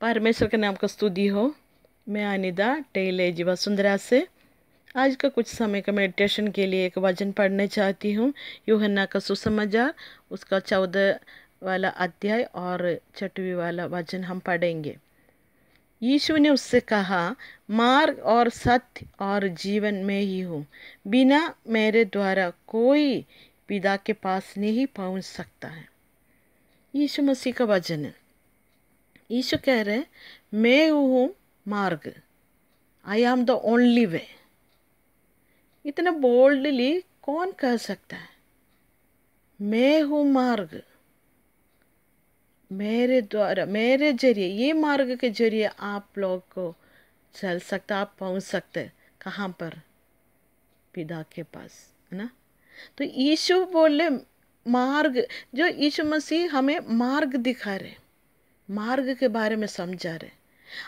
परमेश्वर के नाम का स्तुति हो मैं अनिदा टेले जी वसुंधरा से आज का कुछ समय का मेडिटेशन के लिए एक वचन पढ़ने चाहती हूँ यूहन्ना का सुसमाचार उसका चौदह वाला अध्याय और छठवीं वाला वचन हम पढ़ेंगे यीशु ने उससे कहा मार्ग और सत्य और जीवन में ही हूँ बिना मेरे द्वारा कोई पिता के पास नहीं पहुँच सकता है यीशु मसीह का वचन है ईशु कह रहे मैं हूँ मार्ग I am the only way इतना बोल्डली कौन कह सकता है मैं हूँ मार्ग मेरे द्वारा मेरे जरिए ये मार्ग के जरिए आप लोग को चल सकते आप पहुँच सकते कहाँ पर पिता के पास है ना तो यीशु बोले मार्ग जो यीशु मसीह हमें मार्ग दिखा रहे मार्ग के बारे में समझा रहे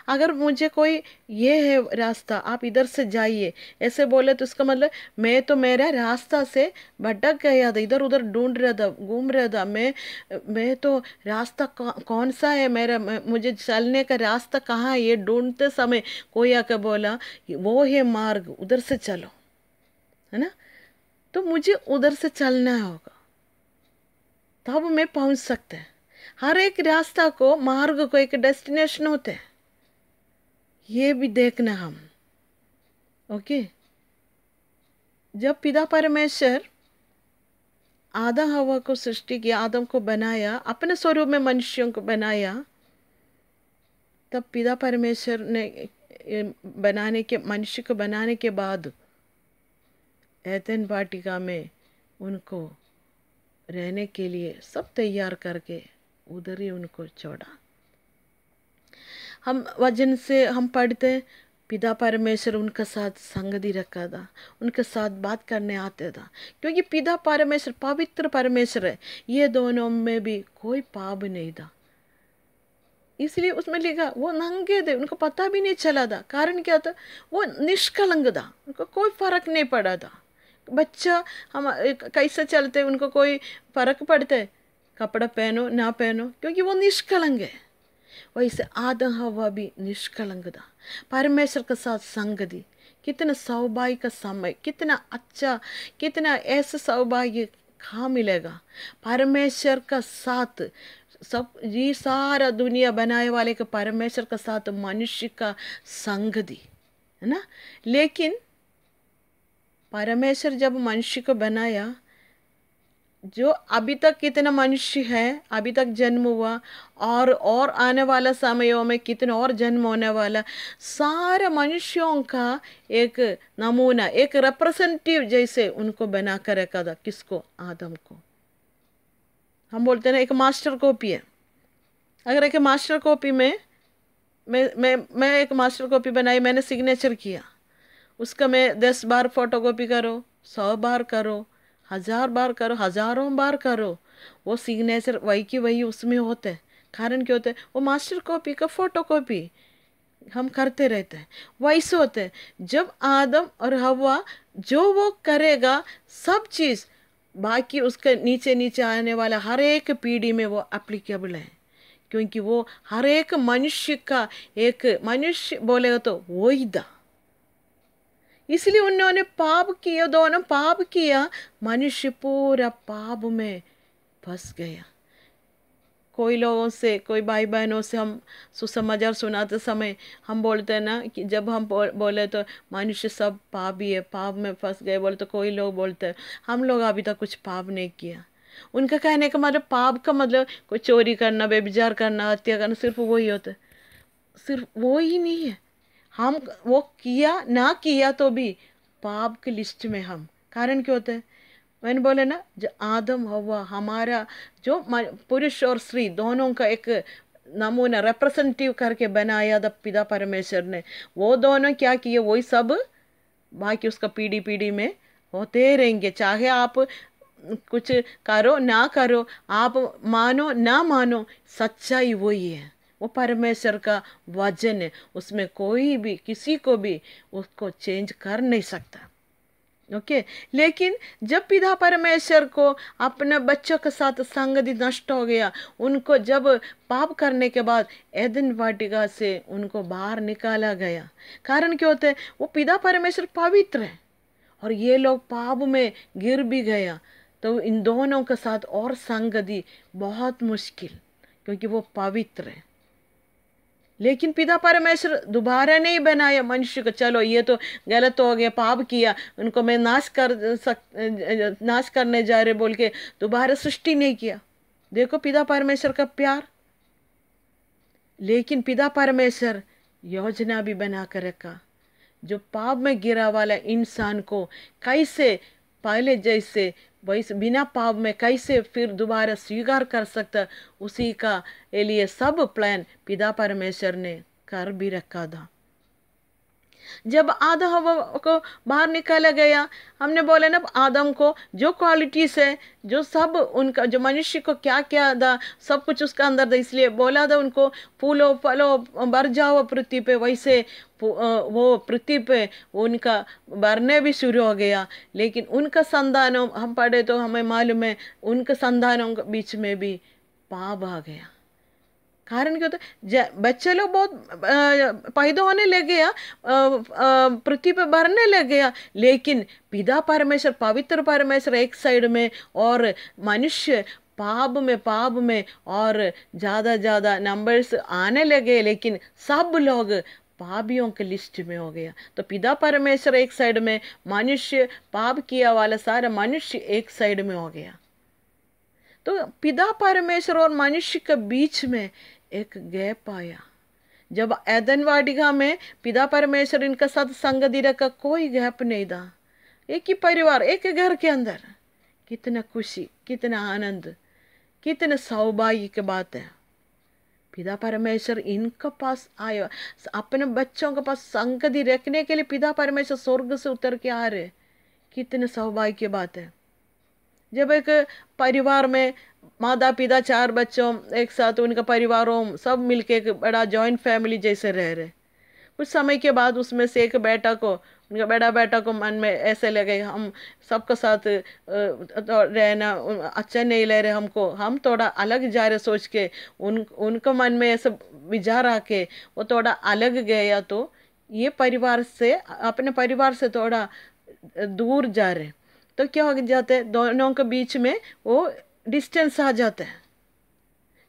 अगर मुझे कोई ये है रास्ता आप इधर से जाइए ऐसे बोले तो इसका मतलब मैं तो मेरा रास्ता से भटक गया था इधर उधर ढूंढ रहा था घूम रहा था मैं मैं तो रास्ता कौन सा है मेरा मुझे चलने का रास्ता कहाँ है ये ढूंढते समय कोई आकर बोला वो है मार्ग उधर से चलो है ना तो मुझे उधर से चलना होगा तब मैं पहुँच सकते हैं हर एक रास्ता को मार्ग को एक डेस्टिनेशन होते हैं ये भी देखना हम ओके जब पिता परमेश्वर आधा हवा को सृष्टि किया आदम को बनाया अपने स्वरूप में मनुष्यों को बनाया तब पिता परमेश्वर ने बनाने के मनुष्य को बनाने के बाद ऐतन वाटिका में उनको रहने के लिए सब तैयार करके उधर ही उनको छोड़ा हम वजन से हम पढ़ते पिता परमेश्वर उनका साथ संगति रखा था उनके साथ बात करने आते था क्योंकि पिता परमेश्वर पवित्र परमेश्वर है ये दोनों में भी कोई पाप नहीं था इसलिए उसमें लिखा वो नंगे थे उनको पता भी नहीं चला था कारण क्या था वो निष्कलंग था उनको कोई फर्क नहीं पड़ा था बच्चा हम कैसे चलते उनको कोई फर्क पड़ते कपड़ा पहनो ना पहनो क्योंकि वो निष्कलंग है वैसे आदम हवा भी निष्कलंग था परमेश्वर के साथ संग दी कितना सौभाग्य का समय कितना अच्छा कितना ऐसा सौभाग्य कहाँ मिलेगा परमेश्वर का साथ सब ये सारा दुनिया बनाए वाले के परमेश्वर का साथ मनुष्य का संग दी है ना लेकिन परमेश्वर जब मनुष्य को बनाया जो अभी तक कितने मनुष्य हैं अभी तक जन्म हुआ और और आने वाला समयों में कितने और जन्म होने वाला सारे मनुष्यों का एक नमूना एक रिप्रेजेंटेटिव जैसे उनको बना कर रखा था किसको आदम को हम बोलते हैं एक मास्टर कॉपी है अगर एक मास्टर कॉपी में मैं मैं मैं एक मास्टर कॉपी बनाई मैंने सिग्नेचर किया उसका मैं दस बार फोटो कॉपी करो सौ बार करो हजार बार करो हजारों बार करो वो सिग्नेचर वही की वही उसमें होते हैं कारण क्या होता है वो मास्टर कॉपी का फोटो कॉपी हम करते रहते हैं वैसे होते हैं जब आदम और हवा जो वो करेगा सब चीज़ बाकी उसके नीचे नीचे आने वाला हर एक पीढ़ी में वो अप्लीकेबल है क्योंकि वो हर एक मनुष्य का एक मनुष्य बोलेगा तो वही था इसलिए उन्होंने पाप किया दोनों पाप किया मनुष्य पूरा पाप में फंस गया कोई लोगों से कोई भाई बहनों से हम सुसमाचार सुनाते समय हम बोलते हैं ना कि जब हम बोले तो मनुष्य सब पाप ही है पाप में फंस गए बोले तो कोई लोग बोलते हैं हम लोग अभी तक कुछ पाप नहीं किया उनका कहने का मतलब पाप का मतलब कोई चोरी करना बेबिजार करना हत्या करना सिर्फ वही होता है सिर्फ वो ही नहीं है हम वो किया ना किया तो भी पाप की लिस्ट में हम कारण क्यों होते हैं मैंने बोले ना जो आदम हवा हमारा जो पुरुष और स्त्री दोनों का एक नमूना रिप्रेजेंटेटिव करके बनाया था पिता परमेश्वर ने वो दोनों क्या किए वही सब बाकी उसका पीढ़ी पीढ़ी में होते रहेंगे चाहे आप कुछ करो ना करो आप मानो ना मानो सच्चाई वही है वो परमेश्वर का वचन है उसमें कोई भी किसी को भी उसको चेंज कर नहीं सकता ओके okay? लेकिन जब पिता परमेश्वर को अपने बच्चों के साथ संगति नष्ट हो गया उनको जब पाप करने के बाद एदन वाटिका से उनको बाहर निकाला गया कारण क्या होता है वो पिता परमेश्वर पवित्र है और ये लोग पाप में गिर भी गया तो इन दोनों के साथ और संगति बहुत मुश्किल क्योंकि वो पवित्र है लेकिन पिता परमेश्वर दोबारा नहीं बनाया मनुष्य को चलो ये तो गलत हो गया पाप किया उनको मैं नाश कर सक नाश करने जा रहे बोल के दोबारा सृष्टि नहीं किया देखो पिता परमेश्वर का प्यार लेकिन पिता परमेश्वर योजना भी बना कर रखा जो पाप में गिरा वाला इंसान को कैसे पहले जैसे वैसे बिना पाप में कैसे फिर दोबारा स्वीकार कर सकता उसी का लिए सब प्लान पिता परमेश्वर ने कर भी रखा था जब आधा हवा को बाहर निकाला गया हमने बोला ना आदम को जो क्वालिटीज़ है जो सब उनका जो मनुष्य को क्या क्या था सब कुछ उसका अंदर था इसलिए बोला था उनको फूलो फलो भर जाओ पृथ्वी पे वैसे वो पृथ्वी पे उनका भरने भी शुरू हो गया लेकिन उनका संदानों हम पढ़े तो हमें मालूम है उनका संधानों के बीच में भी पाप आ गया कारण क्या होता है बच्चे लोग बहुत पैदा होने लग गया पृथ्वी पर भरने लग गया लेकिन पिता परमेश्वर पवित्र परमेश्वर एक साइड में और मनुष्य पाप में पाप में और ज़्यादा ज़्यादा नंबर्स आने लगे लेकिन सब लोग पापियों के लिस्ट में हो गया तो पिता परमेश्वर एक साइड में मनुष्य पाप किया वाला सारा मनुष्य एक साइड में हो गया तो पिता परमेश्वर और मनुष्य के बीच में एक गैप आया जब ऐदन वाटिका में पिता परमेश्वर इनका सत्संग दीरा का कोई गैप नहीं था एक ही परिवार एक घर के अंदर कितना खुशी कितना आनंद कितना सौभाग्य की बात है पिता परमेश्वर इनके पास आया अपने बच्चों के पास संगति रखने के लिए पिता परमेश्वर स्वर्ग से उतर के आ रहे कितने सौभाग्य की बात है जब एक परिवार में माता पिता चार बच्चों एक साथ उनका परिवारों सब मिलके एक बड़ा जॉइंट फैमिली जैसे रह रहे कुछ समय के बाद उसमें से एक बेटा को उनका बड़ा बेटा को मन में ऐसे लगे हम सबके साथ तो रहना अच्छा नहीं ले रहे हमको हम थोड़ा अलग जा रहे सोच के उन उनको मन में ऐसे विचार आके वो थोड़ा अलग गया तो ये परिवार से अपने परिवार से थोड़ा दूर जा रहे तो क्या हो जाते दोनों के बीच में वो डिस्टेंस आ जाता है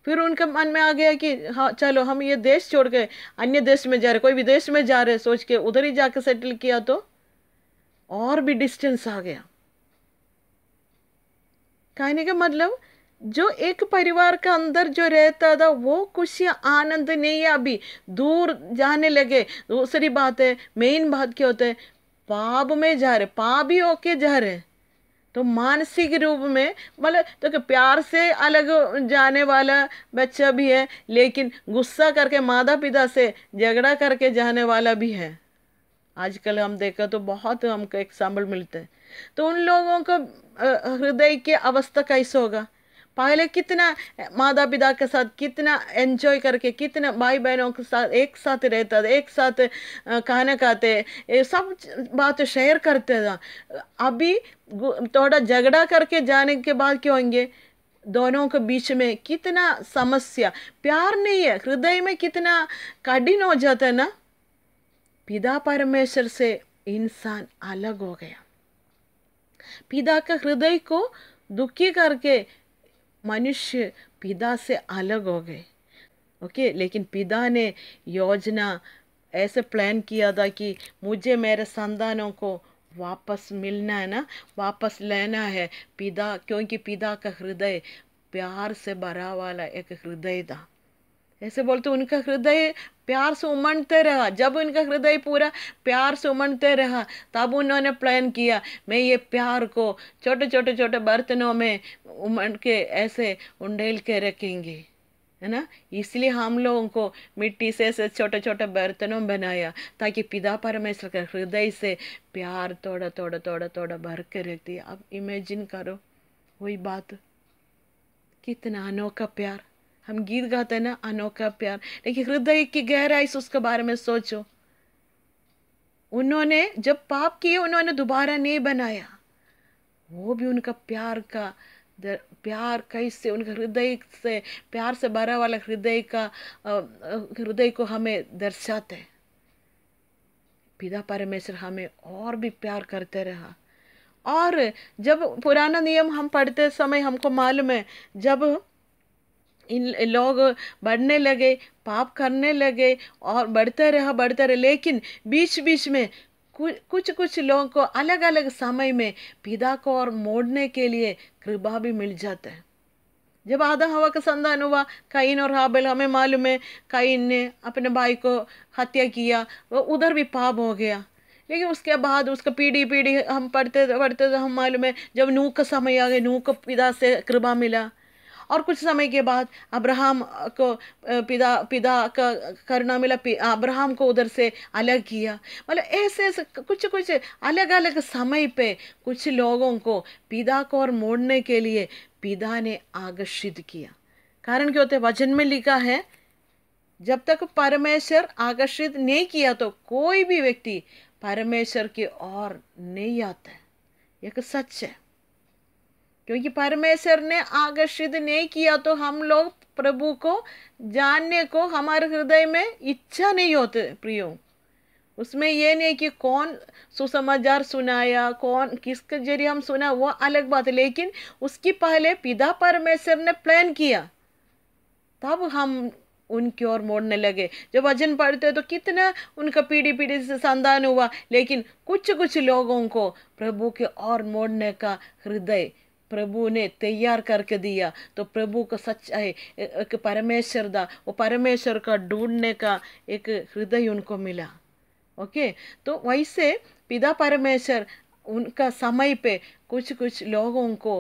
फिर उनके मन में आ गया कि हाँ चलो हम ये देश छोड़ के अन्य देश में जा रहे कोई विदेश में जा रहे सोच के उधर ही जाके सेटल किया तो और भी डिस्टेंस आ गया कहने का मतलब जो एक परिवार का अंदर जो रहता था वो खुशी आनंद नहीं है अभी दूर जाने लगे दूसरी बात है मेन बात क्या होता है पाप में जा रहे पाप ही होके जा रहे तो मानसिक रूप में मतलब तो प्यार से अलग जाने वाला बच्चा भी है लेकिन गुस्सा करके माता पिता से झगड़ा करके जाने वाला भी है आजकल हम देखा तो बहुत हमको एक्साम्पल मिलते हैं तो उन लोगों को हृदय की अवस्था कैसे होगा पहले कितना माता पिता के साथ कितना एंजॉय करके कितना भाई बहनों के साथ एक साथ रहता था एक साथ खाना खाते ये सब बात शेयर करते था अभी थोड़ा झगड़ा करके जाने के बाद क्यों होंगे दोनों के बीच में कितना समस्या प्यार नहीं है हृदय में कितना कठिन हो जाता है ना पिता परमेश्वर से इंसान अलग हो गया पिता का हृदय को दुखी करके मनुष्य पिता से अलग हो गए ओके लेकिन पिता ने योजना ऐसे प्लान किया था कि मुझे मेरे संतानों को वापस मिलना है ना वापस लेना है पिता क्योंकि पिता का हृदय प्यार से भरा वाला एक हृदय था ऐसे बोलते उनका हृदय प्यार से उमड़ते रहा जब उनका हृदय पूरा प्यार से उमड़ते रहा तब उन्होंने प्लान किया मैं ये प्यार को छोटे छोटे छोटे बर्तनों में उमड़ के ऐसे उंडेल के रखेंगे है ना इसलिए हम लोगों को मिट्टी से ऐसे छोटे छोटे बर्तनों बनाया ताकि पिता परमेश्वर के हृदय से प्यार थोड़ा थोड़ा थोड़ा थोड़ा भर के रख दिया अब इमेजिन करो वही बात कितना अनोखा प्यार हम गीत गाते हैं ना अनोखा प्यार लेकिन हृदय की गहराई से उसके बारे में सोचो उन्होंने जब पाप किए उन्होंने दोबारा नहीं बनाया वो भी उनका प्यार का प्यार कैसे उनके हृदय से प्यार से भरा वाला हृदय का हृदय को हमें दर्शाते पिता परमेश्वर हमें और भी प्यार करते रहा और जब पुराना नियम हम पढ़ते समय हमको मालूम है जब इन लोग बढ़ने लगे पाप करने लगे और बढ़ता रहा बढ़ता रहा लेकिन बीच बीच में कुछ कुछ लोगों को अलग अलग समय में पिता को और मोड़ने के लिए कृपा भी मिल जाता है जब आधा हवा का संधान हुआ कईन और हाबिल हमें मालूम है कईन ने अपने भाई को हत्या किया वो उधर भी पाप हो गया लेकिन उसके बाद उसका पीढ़ी पीढ़ी हम पढ़ते पढ़ते तो हम मालूम है जब नूह का समय आ गया नूह को पिता से कृपा मिला और कुछ समय के बाद अब्राहम को पिता पिता का करुणा मिला अब्राहम को उधर से अलग किया मतलब ऐसे ऐसे कुछ कुछ अलग अलग समय पे कुछ लोगों को पिता को और मोड़ने के लिए पिता ने आकर्षित किया कारण क्या होते है वचन में लिखा है जब तक परमेश्वर आकर्षित नहीं किया तो कोई भी व्यक्ति परमेश्वर की ओर नहीं आता है एक सच है क्योंकि परमेश्वर ने आकर्षित नहीं किया तो हम लोग प्रभु को जानने को हमारे हृदय में इच्छा नहीं होते प्रियो उसमें ये नहीं कि कौन सुसमाचार सुनाया कौन किसके जरिए हम सुना वो अलग बात है लेकिन उसके पहले पिता परमेश्वर ने प्लान किया तब हम उनकी ओर मोड़ने लगे जब भजन पढ़ते तो कितना उनका पीढ़ी पीढ़ी से संतान हुआ लेकिन कुछ कुछ लोगों को प्रभु के ओर मोड़ने का हृदय प्रभु ने तैयार करके दिया तो प्रभु का सच है एक परमेश्वर दा वो परमेश्वर का ढूंढने का एक हृदय उनको मिला ओके तो वैसे पिता परमेश्वर उनका समय पे कुछ कुछ लोगों को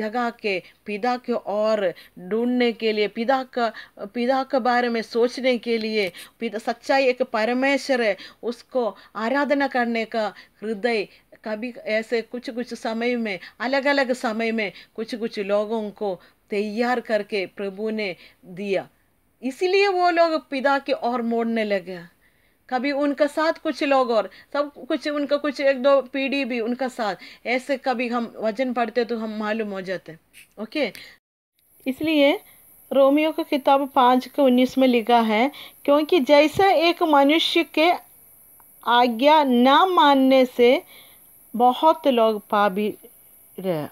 जगा के पिता के और ढूंढने के लिए पिता का पिता के बारे में सोचने के लिए पिता सच्चाई एक परमेश्वर है उसको आराधना करने का हृदय कभी ऐसे कुछ कुछ समय में अलग अलग समय में कुछ कुछ लोगों को तैयार करके प्रभु ने दिया इसलिए वो लोग पिता की ओर मोड़ने लगे कभी उनका साथ कुछ लोग और सब कुछ उनका कुछ एक दो पीढ़ी भी उनका साथ ऐसे कभी हम वजन पढ़ते तो हम मालूम हो जाते ओके इसलिए रोमियो का किताब पाँच के उन्नीस में लिखा है क्योंकि जैसा एक मनुष्य के आज्ञा न मानने से बहुत लोग पा रहे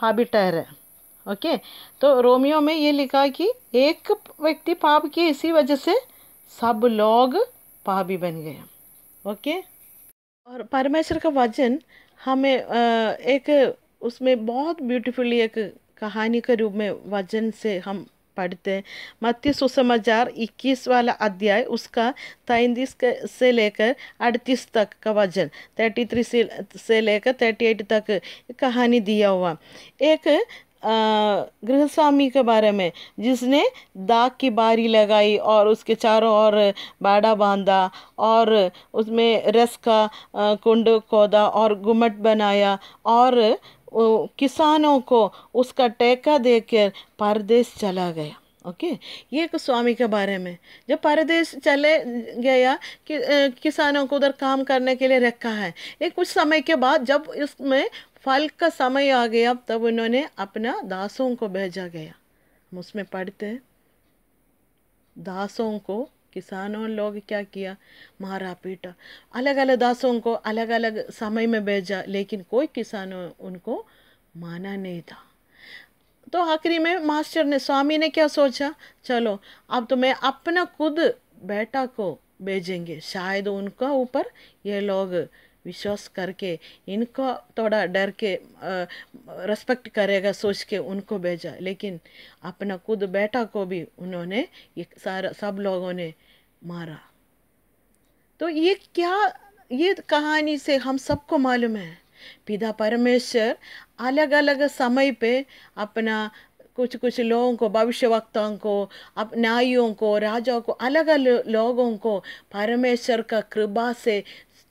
पा ठहरे ओके तो रोमियो में ये लिखा कि एक व्यक्ति पाप के इसी वजह से सब लोग पापी बन गए ओके और परमेश्वर का वचन हमें एक उसमें बहुत ब्यूटीफुली एक कहानी के रूप में वचन से हम पढ़ते मत्य सुसमाचार इक्कीस वाला अध्याय उसका तैंतीस से लेकर अड़तीस तक का वजन थर्टी थ्री से से लेकर थर्टी एट तक कहानी दिया हुआ एक गृहस्वामी के बारे में जिसने दाग की बारी लगाई और उसके चारों ओर बाड़ा बांधा और उसमें रस का कुंड खोदा और गुमट बनाया और किसानों को उसका टेका देकर परदेश चला गया ओके okay? ये एक स्वामी के बारे में जब परदेश चले गया कि किसानों को उधर काम करने के लिए रखा है एक कुछ समय के बाद जब इसमें फल का समय आ गया तब उन्होंने अपना दासों को भेजा गया हम उसमें पढ़ते दासों को किसानों लोग क्या किया मारा पीटा अलग अलग दासों को अलग अलग समय में भेजा लेकिन कोई किसानों उनको माना नहीं था तो आखिरी में मास्टर ने स्वामी ने क्या सोचा चलो अब तो मैं अपना खुद बेटा को भेजेंगे शायद उनका ऊपर ये लोग विश्वास करके इनको थोड़ा डर के रेस्पेक्ट करेगा सोच के उनको भेजा लेकिन अपना खुद बेटा को भी उन्होंने ये सारा सब लोगों ने मारा तो ये क्या ये कहानी से हम सबको मालूम है पिता परमेश्वर अलग अलग समय पे अपना कुछ कुछ लोगों को भविष्यवक्ताओं को अप न्यायों को राजाओं को अलग अलग लोगों को परमेश्वर का कृपा से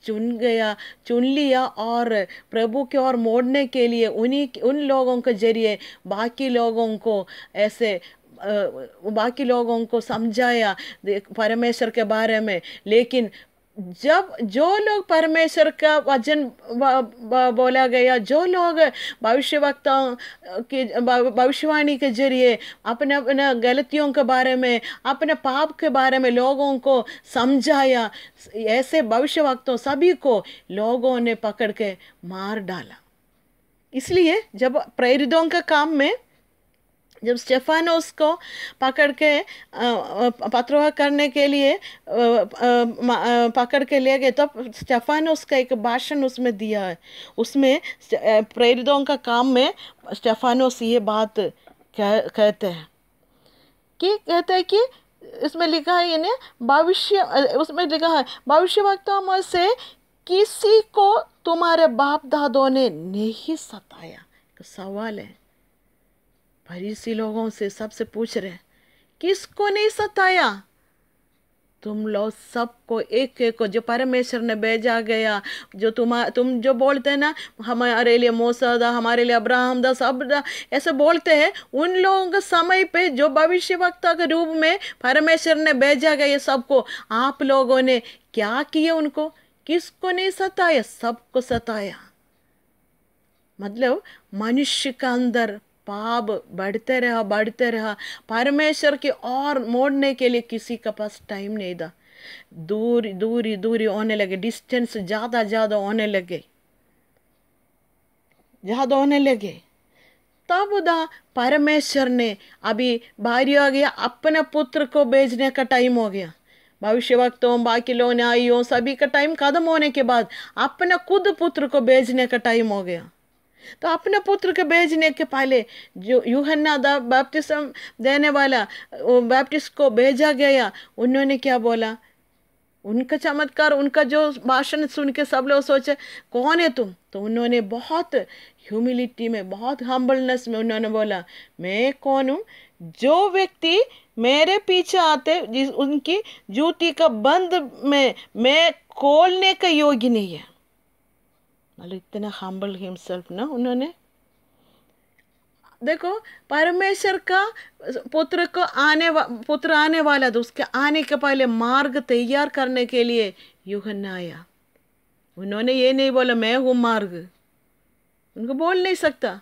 चुन गया चुन लिया और प्रभु की ओर मोड़ने के लिए उन्हीं उन लोगों के जरिए बाकी लोगों को ऐसे बाकी लोगों को समझाया परमेश्वर के बारे में लेकिन जब जो लोग परमेश्वर का वचन बोला गया जो लोग भविष्य वक्ताओं के भविष्यवाणी के जरिए अपने अपने गलतियों के बारे में अपने पाप के बारे में लोगों को समझाया ऐसे भविष्य वक्तों सभी को लोगों ने पकड़ के मार डाला इसलिए जब प्रेरितों का काम में जब स्टेफानोस को पकड़ के पत्रोह करने के लिए पकड़ के लिए गए तो स्टेफानोस का एक भाषण उसमें दिया है उसमें प्रेरितों का काम में स्टेफानोस ये बात कह कहते हैं कि कहते हैं कि इसमें लिखा है इन्हें भविष्य उसमें लिखा है भविष्य में से किसी को तुम्हारे बाप दादों ने नहीं सताया सवाल है फरीसी लोगों से सबसे पूछ रहे किसको नहीं सताया तुम लोग सबको एक एक को जो परमेश्वर ने भेजा गया जो तुम तुम जो बोलते हैं ना हमारे लिए मोसा दा हमारे लिए अब्राहम दा सब दा, ऐसे बोलते हैं उन लोगों के समय पे जो भविष्य वक्ता के रूप में परमेश्वर ने भेजा गया सबको आप लोगों ने क्या किया उनको किसको नहीं सताया सबको सताया मतलब मनुष्य का अंदर पाप बढ़ते रहा बढ़ते रहा परमेश्वर की और मोड़ने के लिए किसी के पास टाइम नहीं था दूरी दूरी दूरी होने लगे डिस्टेंस ज़्यादा ज़्यादा होने लगे ज़्यादा होने लगे तब दा परमेश्वर ने अभी भारी आ गया अपने पुत्र को भेजने का टाइम हो गया भविष्य वक्तों बाकी लोग न्यायों सभी का टाइम खत्म होने के बाद अपने खुद पुत्र को भेजने का टाइम हो गया तो अपने पुत्र के भेजने के पहले जो यूहन्ना दा बैप्टिसम देने वाला बैप्टिस्ट को भेजा गया उन्होंने क्या बोला उनका चमत्कार उनका जो भाषण सुन के सब लोग सोचे कौन है तुम तो उन्होंने बहुत ह्यूमिलिटी में बहुत हम्बलनेस में उन्होंने बोला मैं कौन हूँ जो व्यक्ति मेरे पीछे आते जिस उनकी जूती का बंद में मैं खोलने का योग्य नहीं है मतलब इतना हम्बल हिमसेल्फ ना उन्होंने देखो परमेश्वर का पुत्र को आने वा पुत्र आने वाला था उसके आने के पहले मार्ग तैयार करने के लिए युगन्ना आया उन्होंने ये नहीं बोला मैं हूँ मार्ग उनको बोल नहीं सकता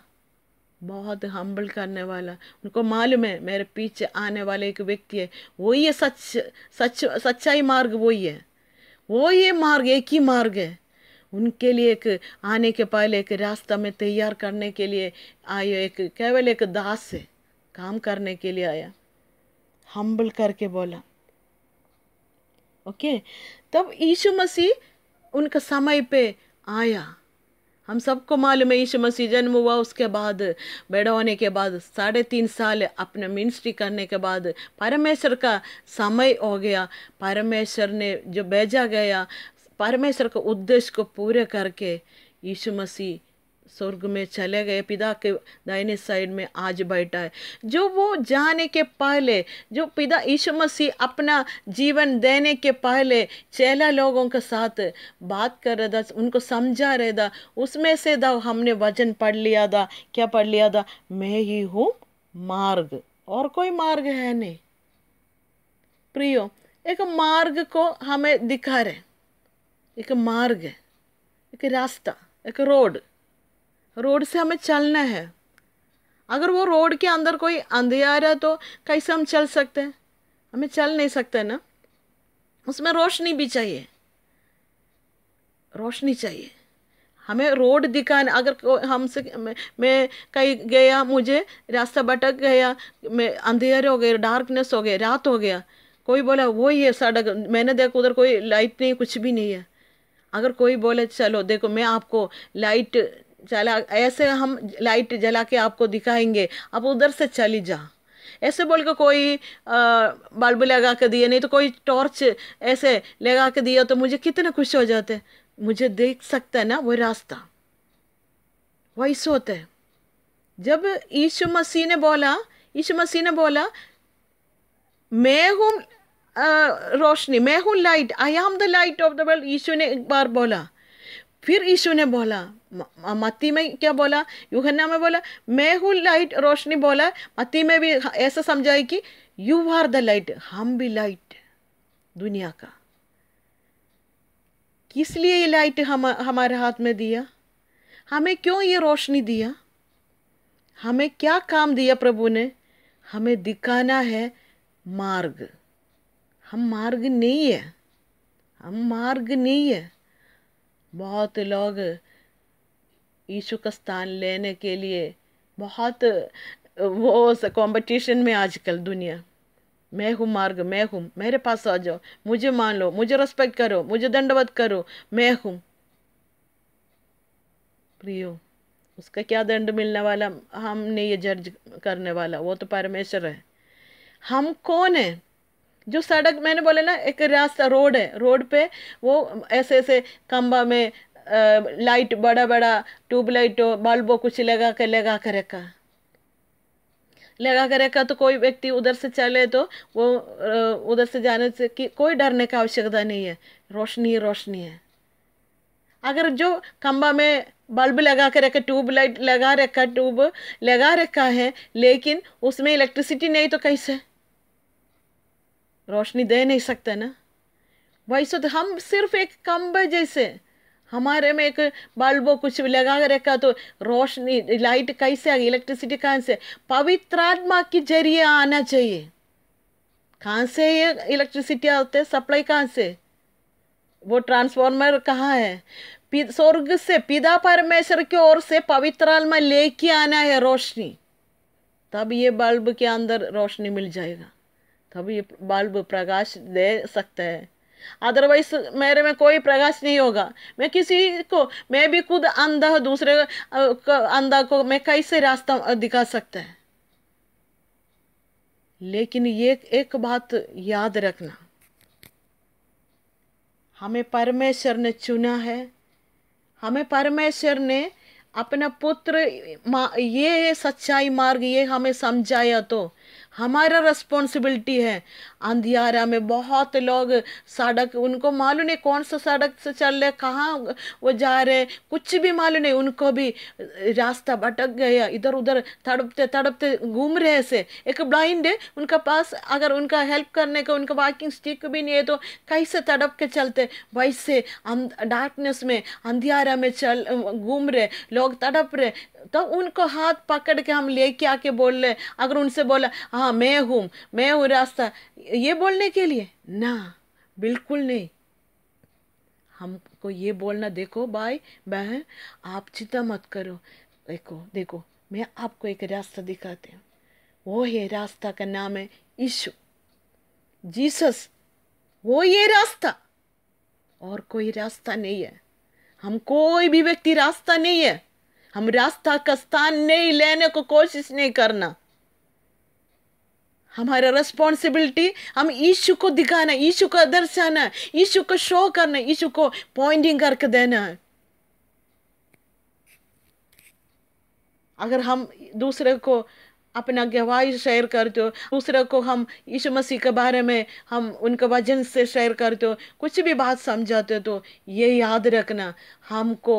बहुत हम्बल करने वाला उनको मालूम है मेरे पीछे आने वाले एक व्यक्ति है वही है सच सच सच्चाई मार्ग वही है वो ये मार्ग एक ही मार्ग है उनके लिए एक आने के पहले एक रास्ता में तैयार करने के लिए आयो एक केवल एक दास से काम करने के लिए आया हम्बल करके बोला ओके तब यीशु मसीह उनका समय पे आया हम सबको मालूम है यीशु मसीह जन्म हुआ उसके बाद बड़ा होने के बाद साढ़े तीन साल अपने मिनिस्ट्री करने के बाद परमेश्वर का समय हो गया परमेश्वर ने जो भेजा गया परमेश्वर के उद्देश्य को पूरे करके यीशु मसीह स्वर्ग में चले गए पिता के दाहिने साइड में आज बैठा है जो वो जाने के पहले जो पिता यीशु मसीह अपना जीवन देने के पहले चेला लोगों के साथ बात कर रहा था उनको समझा रहा था उसमें से था हमने वचन पढ़ लिया था क्या पढ़ लिया था मैं ही हूँ मार्ग और कोई मार्ग है नहीं प्रियो एक मार्ग को हमें दिखा रहे एक मार्ग है एक रास्ता एक रोड रोड से हमें चलना है अगर वो रोड के अंदर कोई अंधेरा है तो कैसे हम चल सकते हैं हमें चल नहीं सकते ना उसमें रोशनी भी चाहिए रोशनी चाहिए हमें रोड दिखाने अगर हमसे मैं कहीं गया मुझे रास्ता भटक गया मैं अंधेरे हो गए डार्कनेस हो गया रात हो गया कोई बोला वो ही है सड़क मैंने देखा उधर कोई लाइट नहीं कुछ भी नहीं है अगर कोई बोले चलो देखो मैं आपको लाइट चला ऐसे हम लाइट जला के आपको दिखाएंगे आप उधर से चली जा ऐसे बोल के कोई बल्ब लगा के दिए नहीं तो कोई टॉर्च ऐसे लगा के दिया तो मुझे कितने खुश हो जाते मुझे देख सकता है ना वो रास्ता वही सोते है जब यीशु मसीह ने बोला यीशु मसीह ने बोला मैं हूँ रोशनी मैं हूँ light I am the light of the world Yeshu ने एक बार बोला फिर यीशु ने बोला मत्ती में क्या बोला यूहन्ना में बोला मैं हूँ लाइट रोशनी बोला मत्ती में भी ऐसा समझाए कि यू आर द लाइट हम भी लाइट दुनिया का किस लिए ये लाइट हम हमारे हाथ में दिया हमें क्यों ये रोशनी दिया हमें क्या काम दिया प्रभु ने हमें दिखाना है मार्ग हम मार्ग नहीं है हम मार्ग नहीं है बहुत लोग यीशु का स्थान लेने के लिए बहुत वो कंपटीशन में आजकल दुनिया मैं हूँ मार्ग मैं हूँ मेरे पास आ जाओ मुझे मान लो मुझे रेस्पेक्ट करो मुझे दंडवत करो मैं हूँ प्रियो उसका क्या दंड मिलने वाला हम नहीं ये जज करने वाला वो तो परमेश्वर है हम कौन है जो सड़क मैंने बोले ना एक रास्ता रोड है रोड पे वो ऐसे ऐसे खम्बा में लाइट बड़ा बड़ा ट्यूबलाइट हो कुछ लगा कर लगा कर रखा लगा कर रखा तो कोई व्यक्ति उधर से चले तो वो उधर से जाने से कि कोई डरने का आवश्यकता नहीं है रोशनी रोशनी है अगर जो खम्बा में बल्ब लगा कर रखा ट्यूब लाइट लगा रखा ट्यूब लगा रखा है लेकिन उसमें इलेक्ट्रिसिटी नहीं तो कैसे रोशनी दे नहीं सकते ना वही सो हम सिर्फ एक कम्बे जैसे हमारे में एक बल्ब कुछ लगा कर रखा तो रोशनी लाइट कैसे आ गई इलेक्ट्रिसिटी कहाँ से पवित्र आत्मा के जरिए आना चाहिए कहाँ से ये इलेक्ट्रिसिटी आते सप्लाई कहाँ से वो ट्रांसफार्मर कहाँ है स्वर्ग से पिता परमेश्वर की ओर से पवित्र आत्मा लेके आना है रोशनी तब ये बल्ब के अंदर रोशनी मिल जाएगा तभी बल्ब प्रकाश दे सकते हैं अदरवाइज मेरे में कोई प्रकाश नहीं होगा मैं किसी को मैं भी खुद अंधा दूसरे अंधा को मैं कैसे रास्ता दिखा सकता है लेकिन ये एक बात याद रखना हमें परमेश्वर ने चुना है हमें परमेश्वर ने अपना पुत्र ये सच्चाई मार्ग ये हमें समझाया तो हमारा रिस्पॉन्सिबिलिटी है अंधियारा में बहुत लोग सड़क उनको मालूम नहीं कौन सा सड़क से चल रहे कहाँ वो जा रहे कुछ भी मालूम नहीं उनको भी रास्ता भटक गया इधर उधर तड़पते तड़पते घूम रहे से एक ब्लाइंड है उनका पास अगर उनका हेल्प करने का उनका वॉकिंग स्टिक भी नहीं है तो कैसे तड़प के चलते वैसे डार्कनेस अं, में अंधियारा में चल घूम रहे लोग तड़प रहे तो उनको हाथ पकड़ के हम लेके आके बोल रहे अगर उनसे बोला हाँ मैं हूँ मैं हूँ रास्ता ये बोलने के लिए ना बिल्कुल नहीं हमको ये बोलना देखो भाई बहन आप चिंता मत करो देखो देखो मैं आपको एक रास्ता दिखाती हूँ वो है रास्ता का नाम है ईशु जीसस वो ये रास्ता और कोई रास्ता नहीं है हम कोई भी व्यक्ति रास्ता नहीं है हम रास्ता का स्थान नहीं लेने को कोशिश नहीं करना हमारा रेस्पॉन्सिबिलिटी हम ईशु को दिखाना ईशु का दर्शाना ईशु को शो करना ईशु को पॉइंटिंग करके देना अगर हम दूसरे को अपना गवाही शेयर करते हो दूसरे को हम यीशु मसीह के बारे में हम उनके वजन से शेयर करते हो कुछ भी बात समझाते हो तो ये याद रखना हमको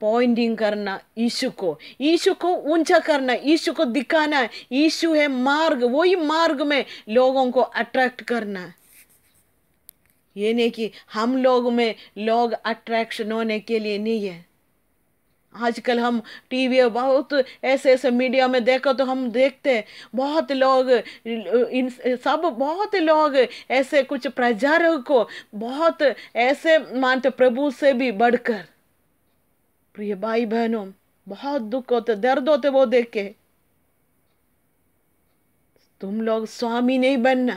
पॉइंटिंग करना ईशु को ईशु को ऊंचा करना ईशु को दिखाना ईशु है मार्ग वही मार्ग में लोगों को अट्रैक्ट करना ये नहीं कि हम लोग में लोग अट्रैक्शन होने के लिए नहीं है आजकल हम टीवी बहुत ऐसे ऐसे मीडिया में देखो तो हम देखते हैं बहुत लोग इन सब बहुत लोग ऐसे कुछ प्रचारक को बहुत ऐसे मानते प्रभु से भी बढ़कर प्रिय भाई बहनों बहुत दुख होते दर्द होते वो देख के तुम लोग स्वामी नहीं बनना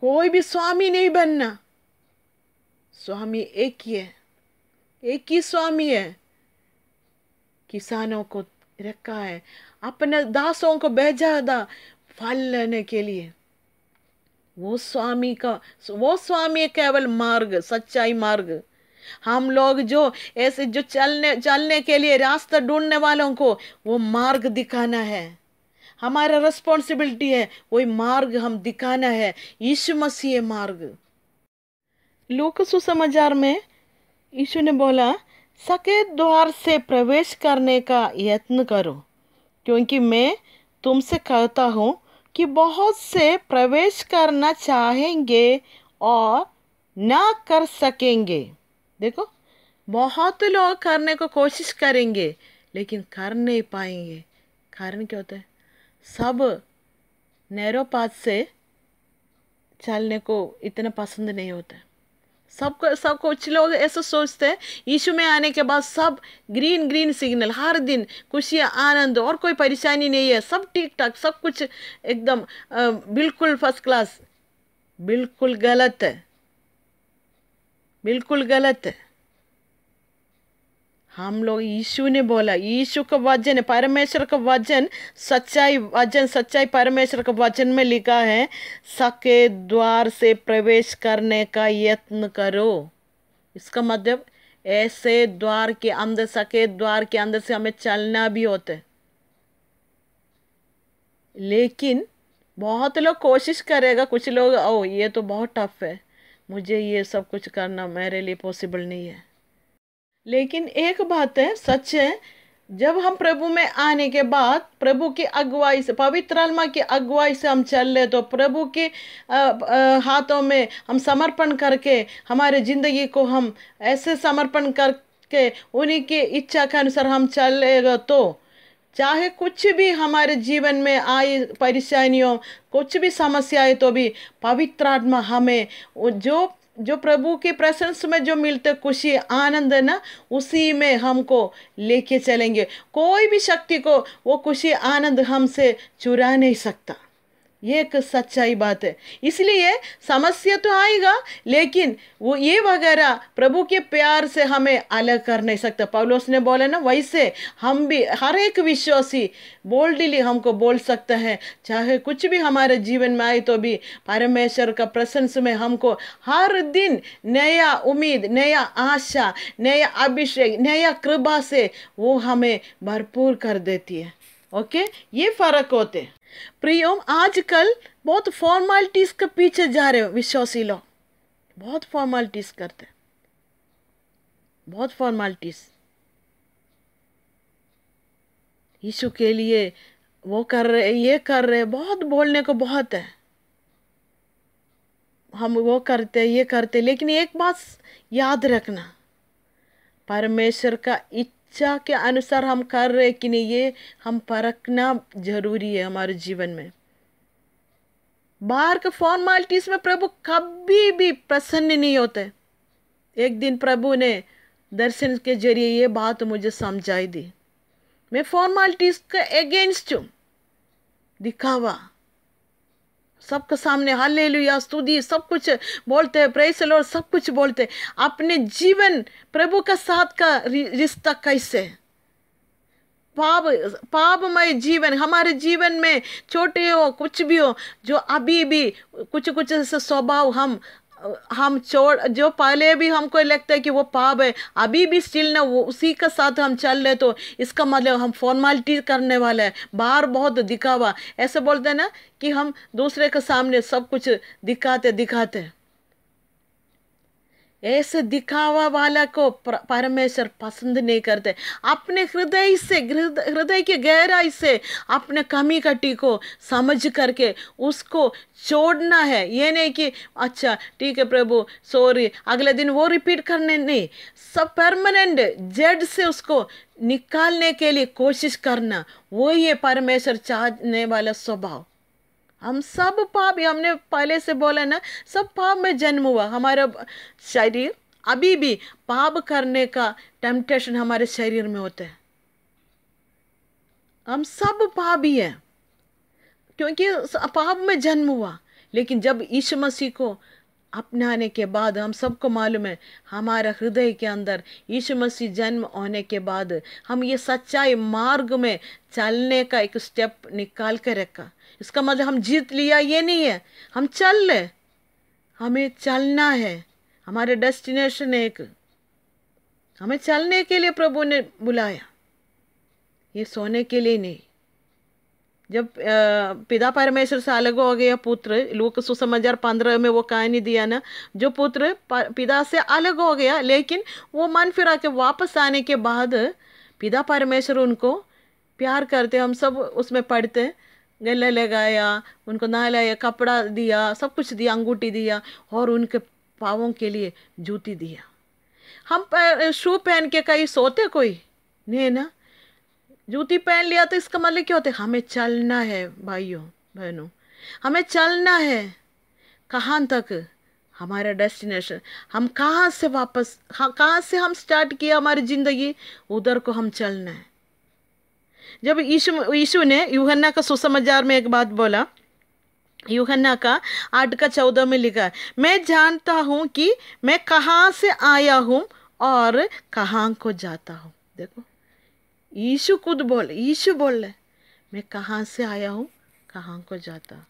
कोई भी स्वामी नहीं बनना स्वामी एक ही है एक ही स्वामी है किसानों को रखा है अपने दासों को भेजा था फल लेने के लिए वो स्वामी का वो स्वामी केवल मार्ग सच्चाई मार्ग हम लोग जो ऐसे जो चलने चलने के लिए रास्ता ढूंढने वालों को वो मार्ग दिखाना है हमारा रिस्पॉन्सिबिलिटी है वही मार्ग हम दिखाना है यीशु मसीह मार्ग लोक सुसमाचार में यीशु ने बोला सकेत द्वार से प्रवेश करने का यत्न करो क्योंकि मैं तुमसे कहता हूँ कि बहुत से प्रवेश करना चाहेंगे और ना कर सकेंगे देखो बहुत लोग करने को कोशिश करेंगे लेकिन कर नहीं पाएंगे कारण क्या होता है सब नैरो पाथ से चलने को इतना पसंद नहीं होता है सबको सब कुछ लोग ऐसा सोचते हैं यीशु में आने के बाद सब ग्रीन ग्रीन सिग्नल हर दिन खुशियाँ आनंद और कोई परेशानी नहीं है सब ठीक ठाक सब कुछ एकदम बिल्कुल फर्स्ट क्लास बिल्कुल गलत है बिल्कुल गलत है हम लोग यीशु ने बोला यीशु का है परमेश्वर का वजन सच्चाई वजन सच्चाई परमेश्वर का वचन में लिखा है सके द्वार से प्रवेश करने का यत्न करो इसका मतलब ऐसे द्वार के अंदर सके द्वार के अंदर से हमें चलना भी होता है लेकिन बहुत लोग कोशिश करेगा कुछ लोग ओ ये तो बहुत टफ है मुझे ये सब कुछ करना मेरे लिए पॉसिबल नहीं है लेकिन एक बात है सच है जब हम प्रभु में आने के बाद प्रभु की अगुवाई से पवित्र आत्मा की अगुवाई से हम चल ले तो प्रभु के हाथों में हम समर्पण करके हमारे ज़िंदगी को हम ऐसे समर्पण करके उन्हीं की इच्छा के अनुसार हम चलेगा तो चाहे कुछ भी हमारे जीवन में आए परेशानियों कुछ भी समस्या आए तो भी पवित्र आत्मा हमें जो जो प्रभु के प्रशंस में जो मिलते खुशी आनंद है ना उसी में हमको लेके चलेंगे कोई भी शक्ति को वो खुशी आनंद हमसे चुरा नहीं सकता ये एक सच्चाई बात है इसलिए समस्या तो आएगा लेकिन वो ये वगैरह प्रभु के प्यार से हमें अलग कर नहीं सकता पवलोस ने बोला ना वैसे हम भी हर एक विश्वासी बोल्डली हमको बोल सकता है चाहे कुछ भी हमारे जीवन में आए तो भी परमेश्वर का प्रशंस में हमको हर दिन नया उम्मीद नया आशा नया अभिषेक नया कृपा से वो हमें भरपूर कर देती है ओके ये फ़र्क होते प्रियो आज आजकल बहुत फॉर्मेलिटीज़ के पीछे जा रहे हो विश्वासी लोग बहुत फॉर्मेलिटीज़ करते बहुत फॉर्मेलिटीज़ यीशु के लिए वो कर रहे ये कर रहे बहुत बोलने को बहुत है हम वो करते ये करते लेकिन एक बात याद रखना परमेश्वर का इच्छा इच्छा के अनुसार हम कर रहे कि नहीं ये हम परखना जरूरी है हमारे जीवन में बाहर के फॉर्मालिटीज में प्रभु कभी भी प्रसन्न नहीं होते एक दिन प्रभु ने दर्शन के जरिए ये बात मुझे समझाई दी मैं फॉर्मालिटीज का अगेंस्ट हूँ दिखावा सबके सामने हाल स्तुति सब कुछ बोलते हैं प्रेस लॉर्ड सब कुछ बोलते अपने जीवन प्रभु के साथ का रिश्ता कैसे पाप पापमय जीवन हमारे जीवन में छोटे हो कुछ भी हो जो अभी भी कुछ कुछ स्वभाव हम हम छोड़ जो पहले भी हमको लगता है कि वो पाप है अभी भी स्टिल ना वो उसी के साथ हम चल रहे तो इसका मतलब हम फॉर्मेलिटी करने वाला है बाहर बहुत दिखावा ऐसे बोलते हैं ना कि हम दूसरे के सामने सब कुछ दिखाते दिखाते हैं ऐसे दिखावा वाला को परमेश्वर पसंद नहीं करते अपने हृदय से हृदय के गहराई से अपने कमी कटी को समझ करके उसको छोड़ना है ये नहीं कि अच्छा ठीक है प्रभु सॉरी अगले दिन वो रिपीट करने नहीं सब परमानेंट जेड से उसको निकालने के लिए कोशिश करना वो ये परमेश्वर चाहने वाला स्वभाव हम सब पाप हमने पहले से बोला ना सब पाप में जन्म हुआ हमारा शरीर अभी भी पाप करने का टेम्पटेशन हमारे शरीर में होता है हम सब पाप ही हैं क्योंकि पाप में जन्म हुआ लेकिन जब ईश मसीह को अपनाने के बाद हम सबको मालूम है हमारा हृदय के अंदर यीशु मसीह जन्म होने के बाद हम ये सच्चाई मार्ग में चलने का एक स्टेप निकाल कर रखा इसका मतलब हम जीत लिया ये नहीं है हम चल ले हमें चलना है हमारे डेस्टिनेशन एक हमें चलने के लिए प्रभु ने बुलाया ये सोने के लिए नहीं जब पिता परमेश्वर से अलग हो गया पुत्र लोक सुसमाचार पंद्रह में वो कहानी दिया ना जो पुत्र पिता से अलग हो गया लेकिन वो मन फिरा के वापस आने के बाद पिता परमेश्वर उनको प्यार करते हम सब उसमें पढ़ते हैं गले लगाया उनको नहलाया कपड़ा दिया सब कुछ दिया अंगूठी दिया और उनके पावों के लिए जूती दिया हम शू पहन के कहीं सोते कोई नहीं ना जूती पहन लिया तो इसका मतलब क्या होता है हमें चलना है भाइयों बहनों हमें चलना है कहाँ तक हमारा डेस्टिनेशन हम कहाँ से वापस कहाँ से हम स्टार्ट किया हमारी ज़िंदगी उधर को हम चलना है जब यीशु यीशु ने यूहन्ना का सुसमाचार में एक बात बोला यूहन्ना का आठ का चौदह में लिखा मैं जानता हूँ कि मैं कहाँ से आया हूँ और कहाँ को जाता हूँ देखो यीशु खुद बोले यीशु बोल रहे मैं कहाँ से आया हूँ कहाँ को जाता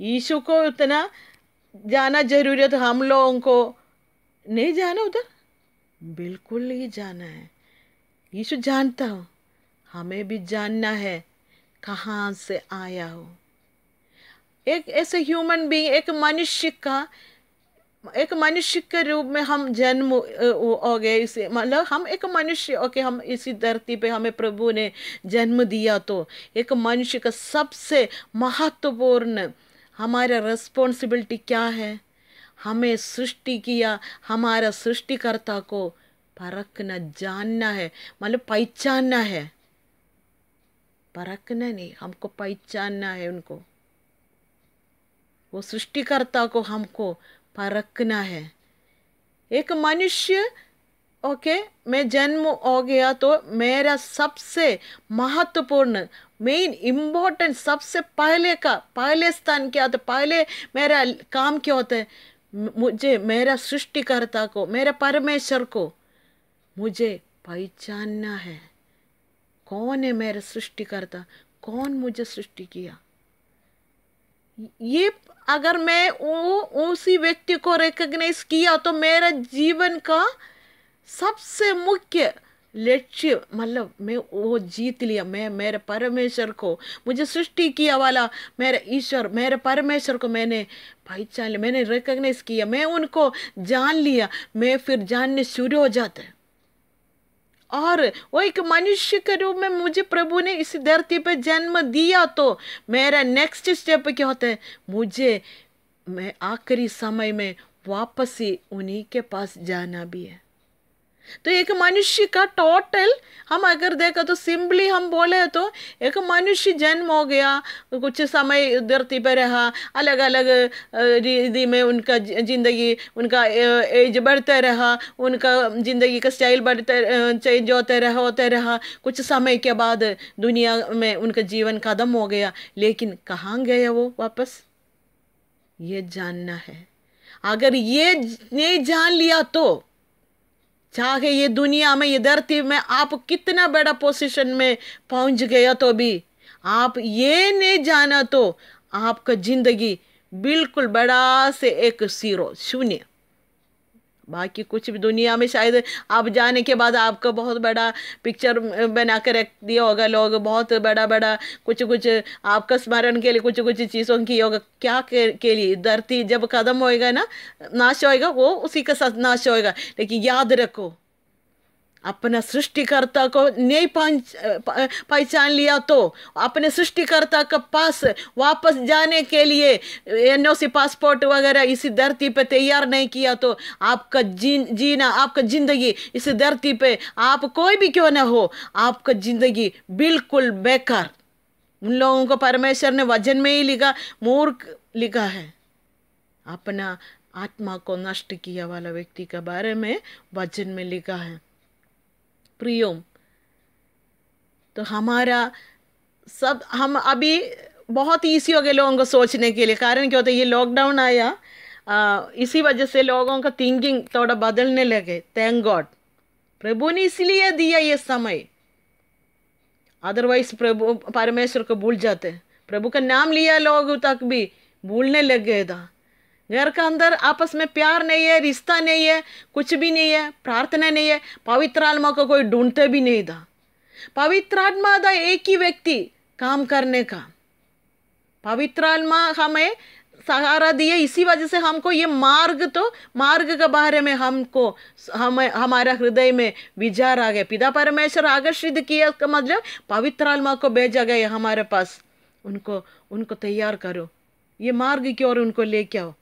यीशु को उतना जाना जरूरी तो हम लोगों को नहीं जाना उधर बिल्कुल ही जाना है यीशु जानता हूँ हमें भी जानना है कहाँ से आया हो एक ऐसे ह्यूमन बीइंग एक मनुष्य का एक मनुष्य के रूप में हम जन्म हो गए इसे मतलब हम एक मनुष्य ओके हम इसी धरती पे हमें प्रभु ने जन्म दिया तो एक मनुष्य का सबसे महत्वपूर्ण हमारा रिस्पॉन्सिबिलिटी क्या है हमें सृष्टि किया हमारा सृष्टिकर्ता को परखना जानना है मतलब पहचानना है परखना नहीं हमको पहचानना है उनको वो सृष्टिकर्ता को हमको परखना है एक मनुष्य ओके मैं जन्म हो गया तो मेरा सबसे महत्वपूर्ण मेन इम्पोर्टेंट सबसे पहले का पहले स्थान क्या होता पहले मेरा काम क्या होता है मुझे मेरा सृष्टिकर्ता को मेरा परमेश्वर को मुझे पहचानना है कौन है मेरा सृष्टिकर्ता कौन मुझे सृष्टि किया ये अगर मैं वो उसी व्यक्ति को रिकग्नाइज किया तो मेरा जीवन का सबसे मुख्य लक्ष्य मतलब मैं वो जीत लिया मैं मेरे परमेश्वर को मुझे सृष्टि किया वाला मेरे ईश्वर मेरे परमेश्वर को मैंने पहचान लिया मैंने रिकग्नाइज किया मैं उनको जान लिया मैं फिर जानने शुरू हो जाते हैं और वो एक मनुष्य के रूप में मुझे प्रभु ने इस धरती पर जन्म दिया तो मेरा नेक्स्ट स्टेप क्या होता है मुझे मैं आखिरी समय में वापसी उन्हीं के पास जाना भी है तो एक मनुष्य का टोटल हम अगर देखो तो सिंपली हम बोले तो एक मनुष्य जन्म हो गया कुछ समय धरती पर रहा अलग अलग रीति में उनका ज़िंदगी उनका एज बढ़ता रहा उनका ज़िंदगी का स्टाइल बढ़ते चेंज होते रहा होते रहा कुछ समय के बाद दुनिया में उनका जीवन खत्म हो गया लेकिन कहाँ गया वो वापस ये जानना है अगर ये नहीं जान लिया तो चाहे ये दुनिया में ये धरती मैं आप कितना बड़ा पोजीशन में पहुंच गया तो भी आप ये नहीं जाना तो आपका जिंदगी बिल्कुल बड़ा से एक सीरो शून्य बाकी कुछ भी दुनिया में शायद आप जाने के बाद आपका बहुत बड़ा पिक्चर बना कर रख दिया होगा लोग बहुत बड़ा बड़ा कुछ कुछ आपका स्मरण के लिए कुछ कुछ चीज़ों की होगा क्या के, के लिए धरती जब कदम होएगा ना नाश होएगा वो उसी के साथ नाश होएगा लेकिन याद रखो अपना सृष्टिकर्ता को नहीं पहच पहचान लिया तो अपने सृष्टिकर्ता के पास वापस जाने के लिए एन पासपोर्ट वगैरह इसी धरती पे तैयार नहीं किया तो आपका जीन जीना आपका ज़िंदगी इस धरती पे आप कोई भी क्यों ना हो आपका ज़िंदगी बिल्कुल बेकार उन लोगों को परमेश्वर ने वजन में ही लिखा मूर्ख लिखा है अपना आत्मा को नष्ट किया वाला व्यक्ति के बारे में वजन में लिखा है प्रियोम तो हमारा सब हम अभी बहुत ईजी हो गए लोगों को सोचने के लिए कारण क्या होता है ये लॉकडाउन आया आ, इसी वजह से लोगों का थिंकिंग थोड़ा बदलने लगे थैंक गॉड प्रभु ने इसलिए दिया ये समय अदरवाइज प्रभु परमेश्वर को भूल जाते प्रभु का नाम लिया लोग तक भी भूलने लग गए था घर का अंदर आपस में प्यार नहीं है रिश्ता नहीं है कुछ भी नहीं है प्रार्थना नहीं है पवित्र आत्मा को कोई ढूंढते भी नहीं था पवित्र आत्मा था एक ही व्यक्ति काम करने का पवित्र आत्मा हमें सहारा दिए इसी वजह से हमको ये मार्ग तो मार्ग के बारे में हमको हम हमारे हृदय में विचार आ गया पिता परमेश्वर आकर्षित किया का मतलब पवित्र आत्मा को भेजा गया हमारे पास उनको उनको तैयार करो ये मार्ग की ओर उनको लेके आओ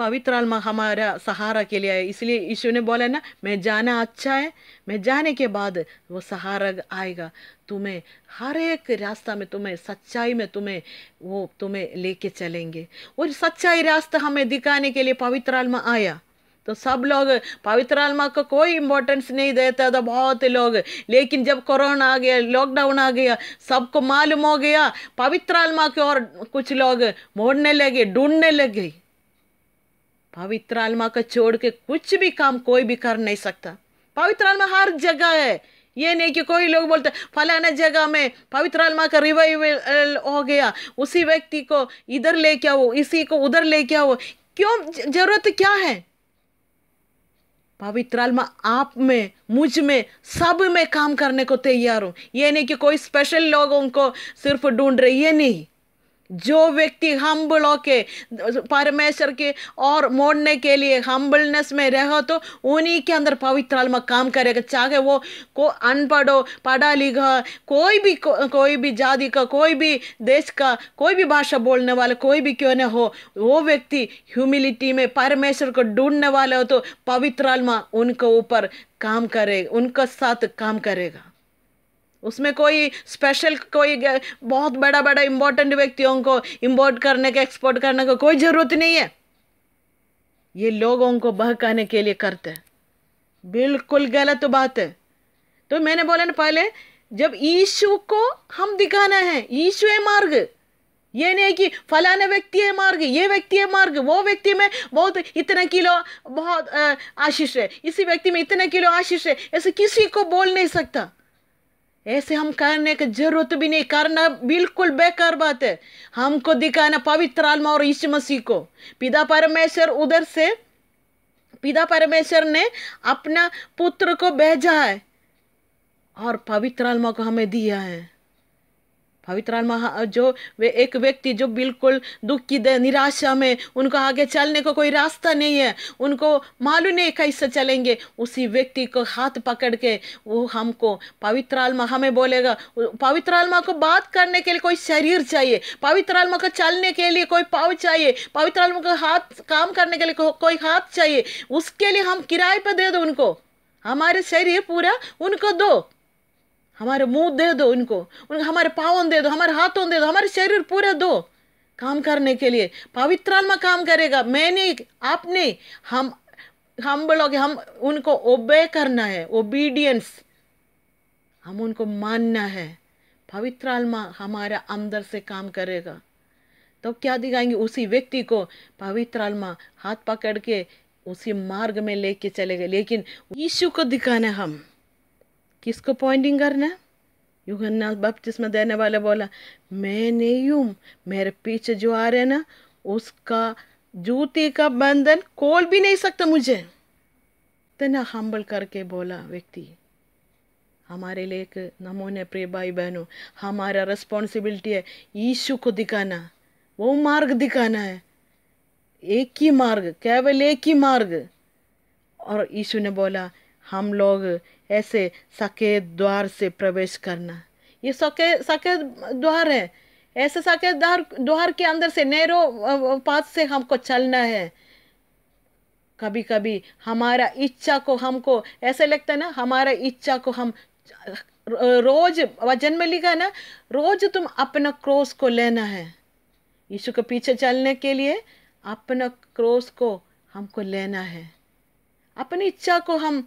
पवित्र आत्मा हमारा सहारा के लिए आए इसलिए यीशु ने बोला ना मैं जाना अच्छा है मैं जाने के बाद वो सहारा आएगा तुम्हें हर एक रास्ता में तुम्हें सच्चाई में तुम्हें वो तुम्हें लेके चलेंगे और सच्चाई रास्ता हमें दिखाने के लिए पवित्र आत्मा आया तो सब लोग पवित्र आत्मा को कोई इम्पोर्टेंस नहीं देता था तो बहुत लोग लेकिन जब कोरोना आ गया लॉकडाउन आ गया सबको मालूम हो गया पवित्र आत्मा की और कुछ लोग मोड़ने लगे ढूंढने लग गई पवित्र आत्मा को छोड़ के कुछ भी काम कोई भी कर नहीं सकता पवित्र आत्मा हर जगह है ये नहीं कि कोई लोग बोलते फलाना जगह में पवित्र आत्मा का रिवाइवल हो गया उसी व्यक्ति को इधर ले क्या आओ इसी को उधर ले क्या आओ क्यों जरूरत क्या है पवित्र आत्मा आप में मुझ में सब में काम करने को तैयार हूँ ये नहीं कि कोई स्पेशल लोग उनको सिर्फ ढूंढ रहे ये नहीं जो व्यक्ति हम्बल होके परमेश्वर के और मोड़ने के लिए हम्बलनेस में रहो तो उन्हीं के अंदर पवित्र आत्मा काम करेगा चाहे वो को अनपढ़ हो पढ़ा लिखा कोई भी को, कोई भी जाति का कोई भी देश का कोई भी भाषा बोलने वाला कोई भी क्यों न हो वो व्यक्ति ह्यूमिलिटी में परमेश्वर को ढूंढने वाले हो तो पवित्र आत्मा उनके ऊपर काम करे उनका साथ काम करेगा उसमें कोई स्पेशल कोई बहुत बड़ा बड़ा इंपॉर्टेंट व्यक्तियों को इम्पोर्ट करने का एक्सपोर्ट करने का कोई ज़रूरत नहीं है ये लोगों को बहकाने के लिए करते हैं बिल्कुल गलत बात है तो मैंने बोला ना पहले जब ईशु को हम दिखाना है ईशु है मार्ग ये नहीं कि फलाना व्यक्ति है मार्ग ये व्यक्ति है मार्ग वो व्यक्ति में बहुत इतना किलो बहुत आशीष है इसी व्यक्ति में इतने किलो आशीष है ऐसे किसी को बोल नहीं सकता ऐसे हम करने की जरूरत भी नहीं करना बिल्कुल बेकार बात है हमको दिखाना पवित्र आलमा और ईश मसीह को पिता परमेश्वर उधर से पिता परमेश्वर ने अपना पुत्र को भेजा है और पवित्र आलमा को हमें दिया है पवित्र आत्मा जो वे एक व्यक्ति जो बिल्कुल दुख की निराशा में उनको आगे चलने को कोई रास्ता नहीं है उनको मालूम नहीं कैसे चलेंगे उसी व्यक्ति को हाथ पकड़ के वो हमको पवित्र आत्मा हमें बोलेगा पवित्र आत्मा को बात करने के लिए कोई शरीर चाहिए पवित्र आत्मा को चलने के लिए कोई पाव चाहिए पवित्र आत्मा को हाथ काम करने के लिए को, कोई हाथ चाहिए उसके लिए हम किराए पर दे दो उनको हमारे शरीर पूरा उनको दो हमारे मुंह दे दो उनको उनको हमारे पावन दे दो हमारे हाथों दे दो हमारे शरीर पूरे दो काम करने के लिए पवित्र आत्मा काम करेगा मैंने आपने हम हम बोलोगे हम उनको ओबे करना है ओबीडियंस हम उनको मानना है पवित्र आत्मा हमारे अंदर से काम करेगा तो क्या दिखाएंगे उसी व्यक्ति को पवित्र आत्मा हाथ पकड़ के उसी मार्ग में लेके चले गए लेकिन यीशु को दिखाना हम किसको पॉइंटिंग करना यूहन्ना बपतिस्मा देने वाला बोला मैं नहीं हूँ मेरे पीछे जो आ रहे ना उसका जूते का बंधन खोल भी नहीं सकता मुझे इतना हम्बल करके बोला व्यक्ति हमारे लिए एक नमोने प्रिय भाई बहनों हमारा रिस्पॉन्सिबिलिटी है यीशु को दिखाना वो मार्ग दिखाना है एक ही मार्ग केवल एक ही मार्ग और यीशु ने बोला हम लोग ऐसे सकेत द्वार से प्रवेश करना ये सके सकेत द्वार है ऐसे सकेत द्वार द्वार के अंदर से नैरो पाथ से हमको चलना है कभी कभी हमारा इच्छा को हमको ऐसे लगता है ना हमारा इच्छा को हम रोज वजन में लिखा ना रोज तुम अपना क्रोस को लेना है यीशु के पीछे चलने के लिए अपना क्रोस को हमको लेना है अपनी इच्छा को हम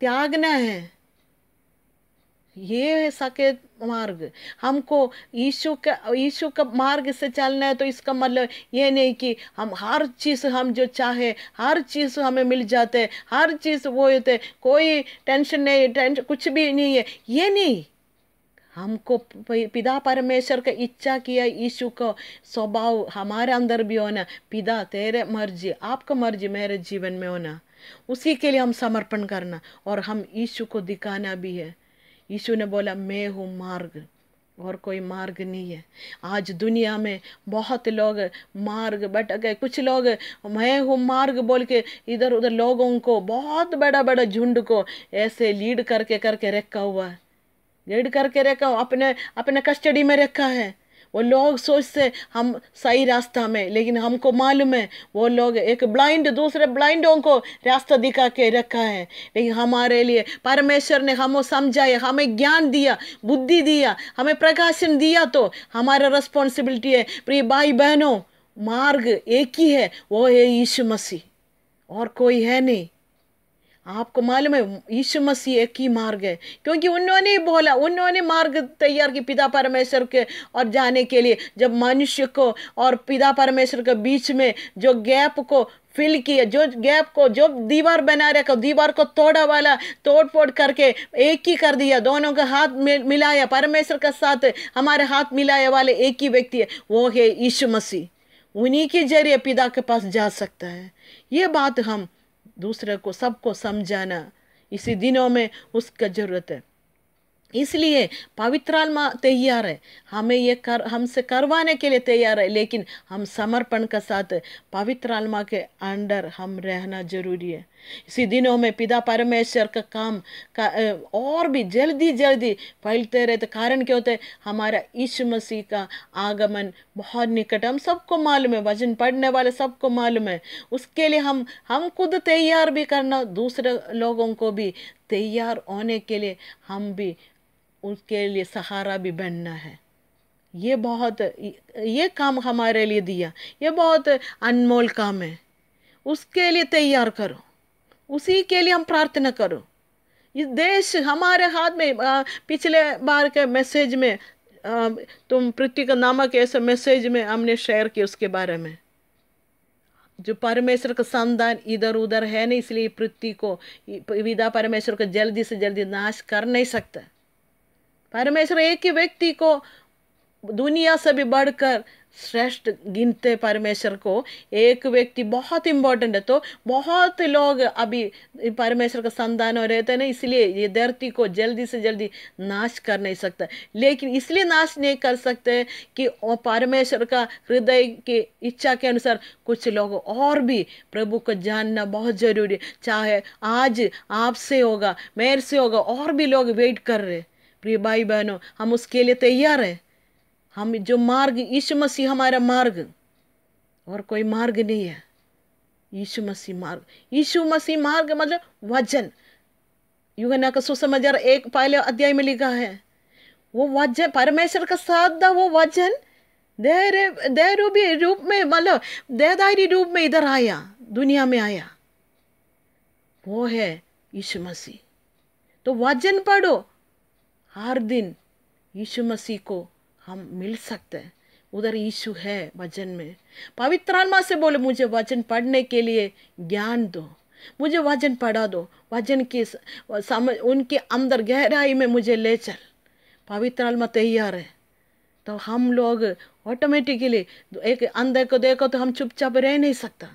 त्यागना है ये है सकेत मार्ग हमको यीशु का यीशु का मार्ग से चलना है तो इसका मतलब ये नहीं कि हम हर चीज़ हम जो चाहे हर चीज़ हमें मिल जाते हर चीज़ वो होते कोई टेंशन नहीं टेंशन कुछ भी नहीं है ये नहीं हमको पिता परमेश्वर का इच्छा किया यीशु का स्वभाव हमारे अंदर भी होना पिता तेरे मर्जी आपका मर्जी मेरे जीवन में होना उसी के लिए हम समर्पण करना और हम यीशु को दिखाना भी है यीशु ने बोला मैं हूँ मार्ग और कोई मार्ग नहीं है आज दुनिया में बहुत लोग मार्ग बट गए कुछ लोग मैं हूँ मार्ग बोल के इधर उधर लोगों को बहुत बड़ा बड़ा झुंड को ऐसे लीड करके करके रखा हुआ है गेड करके रखा अपने अपने कस्टडी में रखा है वो लोग सोचते हम सही रास्ता में लेकिन हमको मालूम है वो लोग एक ब्लाइंड दूसरे ब्लाइंडों को रास्ता दिखा के रखा है लेकिन हमारे लिए परमेश्वर ने हमें समझाया हमें ज्ञान दिया बुद्धि दिया हमें प्रकाशन दिया तो हमारा रिस्पॉन्सिबिलिटी है प्रिय भाई बहनों मार्ग एक ही है वो है यीशु मसीह और कोई है नहीं आपको मालूम है यीशु मसीह एक ही मार्ग है क्योंकि उन्होंने ही बोला उन्होंने मार्ग तैयार किया पिता परमेश्वर के और जाने के लिए जब मनुष्य को और पिता परमेश्वर के बीच में जो गैप को फिल किया जो गैप को जो दीवार बना रखा दीवार को तोड़ा वाला तोड़ फोड़ करके एक ही कर दिया दोनों का हाथ मिलाया परमेश्वर के साथ हमारे हाथ मिलाया वाले एक ही व्यक्ति है वो है यीशु मसीह उन्हीं के जरिए पिता के पास जा सकता है ये बात हम दूसरे को सबको समझाना इसी दिनों में उसका ज़रूरत है इसलिए पवित्र आत्मा तैयार है हमें ये कर हमसे करवाने के लिए तैयार है लेकिन हम समर्पण के साथ पवित्र आत्मा के अंडर हम रहना जरूरी है इसी दिनों में पिता परमेश्वर का काम का और भी जल्दी जल्दी फैलते रहते कारण क्या होते हमारा ईश मसीह का आगमन बहुत निकट हम सबको मालूम है वजन पढ़ने वाले सबको मालूम है उसके लिए हम हम खुद तैयार भी करना दूसरे लोगों को भी तैयार होने के लिए हम भी उसके लिए सहारा भी बनना है ये बहुत ये काम हमारे लिए दिया ये बहुत अनमोल काम है उसके लिए तैयार करो उसी के लिए हम प्रार्थना करो इस देश हमारे हाथ में आ, पिछले बार के मैसेज में आ, तुम पृथ्वी का नामक ऐसे मैसेज में हमने शेयर किया उसके बारे में जो परमेश्वर का संदान इधर उधर है ना इसलिए पृथ्वी को विदा परमेश्वर को जल्दी से जल्दी नाश कर नहीं सकता परमेश्वर एक ही व्यक्ति को दुनिया से भी बढ़कर श्रेष्ठ गिनते परमेश्वर को एक व्यक्ति बहुत इंपॉर्टेंट है तो बहुत लोग अभी परमेश्वर का संतान हो रहते हैं ना इसलिए ये धरती को जल्दी से जल्दी नाश कर नहीं सकता लेकिन इसलिए नाश नहीं कर सकते कि परमेश्वर का हृदय की इच्छा के अनुसार कुछ लोग और भी प्रभु को जानना बहुत ज़रूरी है चाहे आज आपसे होगा मेरे से होगा और भी लोग वेट कर रहे हैं प्रिय भाई बहनों हम उसके लिए तैयार हैं हम जो मार्ग यीशु मसीह हमारा मार्ग और कोई मार्ग नहीं है यीशु मसीह मार्ग यीशु मसीह मार्ग मतलब वजन युगना का सुसमाचार एक पहले अध्याय में लिखा है वो वजन परमेश्वर का साथ वो वजन देह रूप में मतलब देहदारी रूप में इधर आया दुनिया में आया वो है यीशु मसीह तो वजन पढ़ो हर दिन यीशु मसीह को हम मिल सकते हैं उधर यीशु है वचन में पवित्र आत्मा से बोले मुझे वचन पढ़ने के लिए ज्ञान दो मुझे वचन पढ़ा दो वचन के समझ उनके अंदर गहराई में मुझे ले चल पवित्र आत्मा तैयार है तो हम लोग ऑटोमेटिकली एक अंधे को देखो तो हम चुपचाप रह नहीं सकता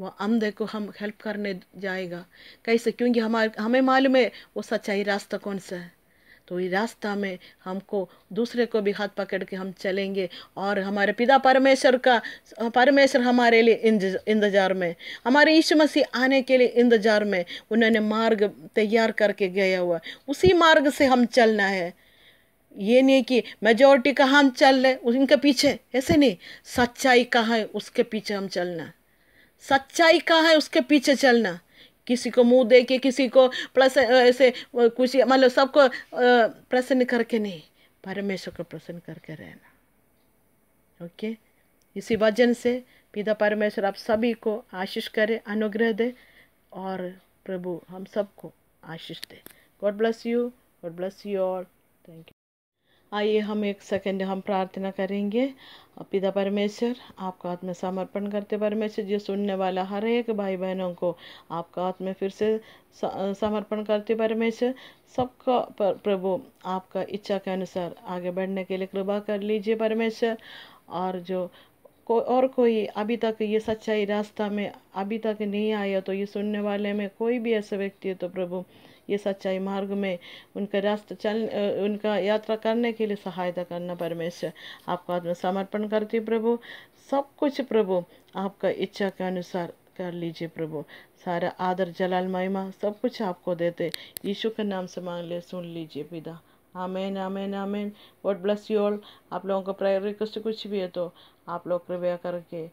वो अंधे को हम हेल्प करने जाएगा कैसे क्योंकि हमारे हमें मालूम है वो सच्चाई रास्ता कौन सा है तो ये रास्ता में हमको दूसरे को भी हाथ पकड़ के हम चलेंगे और हमारे पिता परमेश्वर का परमेश्वर हमारे लिए इंतजार में हमारे यीशु मसीह आने के लिए इंतजार में उन्होंने मार्ग तैयार करके गया हुआ उसी मार्ग से हम चलना है ये नहीं कि मेजोरिटी कहाँ हम चल रहे उनके पीछे ऐसे नहीं सच्चाई कहाँ है उसके पीछे हम चलना सच्चाई कहाँ है उसके पीछे चलना किसी को मुंह दे के किसी को प्रसन्न ऐसे कुछ मतलब सबको प्रसन्न करके नहीं परमेश्वर को प्रसन्न करके रहना ओके इसी वजन से पिता परमेश्वर आप सभी को आशीष करे अनुग्रह दे और प्रभु हम सबको आशीष दे God bless you God bless you all thank you आइए हम एक सेकंड हम प्रार्थना करेंगे पिता परमेश्वर आपका आत्म समर्पण करते परमेश्वर जो सुनने वाला हर एक भाई बहनों को आपका आत्म फिर से समर्पण करते परमेश्वर सबका प्रभु आपका इच्छा के अनुसार आगे बढ़ने के लिए कृपा कर लीजिए परमेश्वर और जो को और कोई अभी तक ये सच्चाई रास्ता में अभी तक नहीं आया तो ये सुनने वाले में कोई भी ऐसा व्यक्ति है तो प्रभु ये सच्चाई मार्ग में उनका रास्ता चल उनका यात्रा करने के लिए सहायता करना परमेश्वर आपका आत्मसमर्पण करती प्रभु सब कुछ प्रभु आपका इच्छा के अनुसार कर लीजिए प्रभु सारा आदर जलाल महिमा सब कुछ आपको देते यीशु के नाम से मांग ले सुन लीजिए पिता आमेन आमेन आमेन गॉड ब्लेस यू ऑल आप लोगों का प्रायर रिक्वेस्ट कुछ भी है तो आप लोग कृपया करके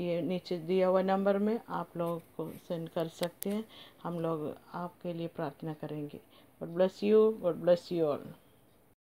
ये नीचे दिया हुआ नंबर में आप लोग को सेंड कर सकते हैं हम लोग आपके लिए प्रार्थना करेंगे God bless you God bless you all